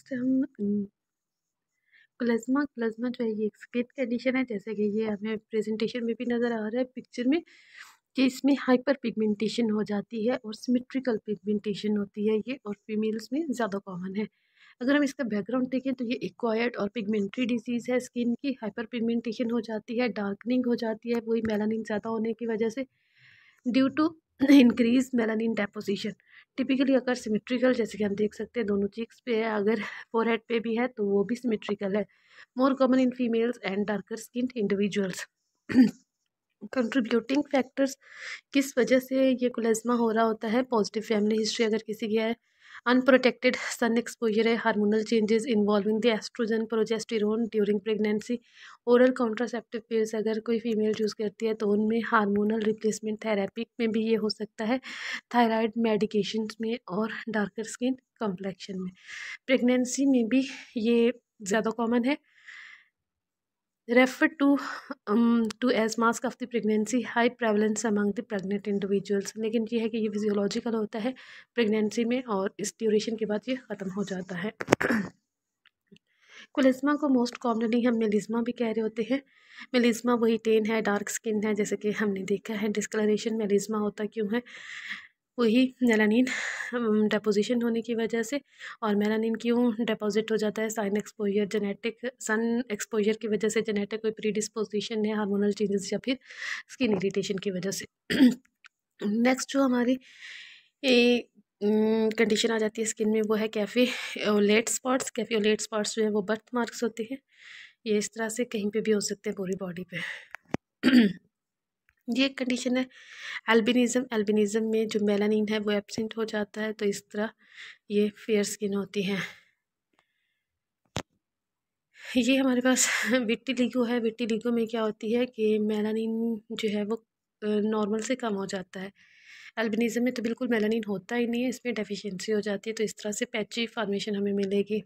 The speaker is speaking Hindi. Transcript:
नेक्स्ट हम प्लाज्मा प्लाज्मा जो है ये एक स्किन कंडीशन है जैसे कि ये हमें प्रेजेंटेशन में भी नज़र आ रहा है पिक्चर में कि इसमें हाइपर पिगमेंटेशन हो जाती है और सिमेट्रिकल पिगमेंटेशन होती है ये और फीमेल्स में ज़्यादा कॉमन है अगर हम इसका बैकग्राउंड देखें तो ये एक्वायर्ड और पिगमेंट्री डिजीज़ है स्किन की हाइपर पिगमेंटेशन हो जाती है डार्कनिंग हो जाती है वही मेलानिन ज़्यादा होने की वजह से due to increase melanin deposition typically अगर सिमेट्रिकल जैसे कि हम देख सकते हैं दोनों चीक्स पे है अगर फोरहेड पे भी है तो वो भी सिमेट्रिकल है more common in females and darker skin individuals contributing factors किस वजह से ये कुलजमा हो रहा होता है पॉजिटिव फैमिली हिस्ट्री अगर किसी की है अनप्रोटेक्टेड सन एक्सपोजर है hormonal changes involving the estrogen progesterone during pregnancy oral contraceptive pairs अगर कोई फीमेल यूज़ करती है तो उनमें हारमोनल रिप्लेसमेंट थेरेपी में भी ये हो सकता है थायराइड मेडिकेशन में और डार्कर स्किन कॉम्प्लेक्शन में प्रेगनेंसी में भी ये ज़्यादा कॉमन है refer to um, to as mask of the pregnancy high prevalence among the pregnant individuals लेकिन ये है कि ये फिजियोलॉजिकल होता है प्रेगनेंसी में और इस ड्यूरेशन के बाद ये ख़त्म हो जाता है कुलिस्मा को मोस्ट कॉमनली हम मेलिज्मा भी कह रहे होते हैं मेलिज्मा वही टेन है डार्क स्किन है जैसे कि हमने देखा है डिस्कलरेशन मेलिज्मा होता क्यों है वही मेलानिन डेपोजिशन होने की वजह से और मेलानिन क्यों डिपॉजिट हो जाता है sun exposure genetic sun exposure की वजह से जेनेटिक कोई प्री है हार्मोनल चेंजेस या फिर स्किन इरीटेशन की वजह से नेक्स्ट जो हमारी कंडीशन आ जाती है स्किन में वो है cafe au lait spots cafe au lait spots जो है वो बर्थ मार्क्स होते हैं ये इस तरह से कहीं पे भी हो सकते हैं पूरी बॉडी पे ये एक कंडीशन है एल्बिनिज्म एल्बिनिज्म में जो मेलानिन है वो एबसेंट हो जाता है तो इस तरह ये फेयर स्किन होती है ये हमारे पास विट्टी लिगो है विट्टी लिगो में क्या होती है कि मेलानिन जो है वो नॉर्मल से कम हो जाता है एल्बिनिज्म में तो बिल्कुल मेलानिन होता ही नहीं है इसमें डेफिशिएंसी हो जाती है तो इस तरह से पैची फॉर्मेशन हमें मिलेगी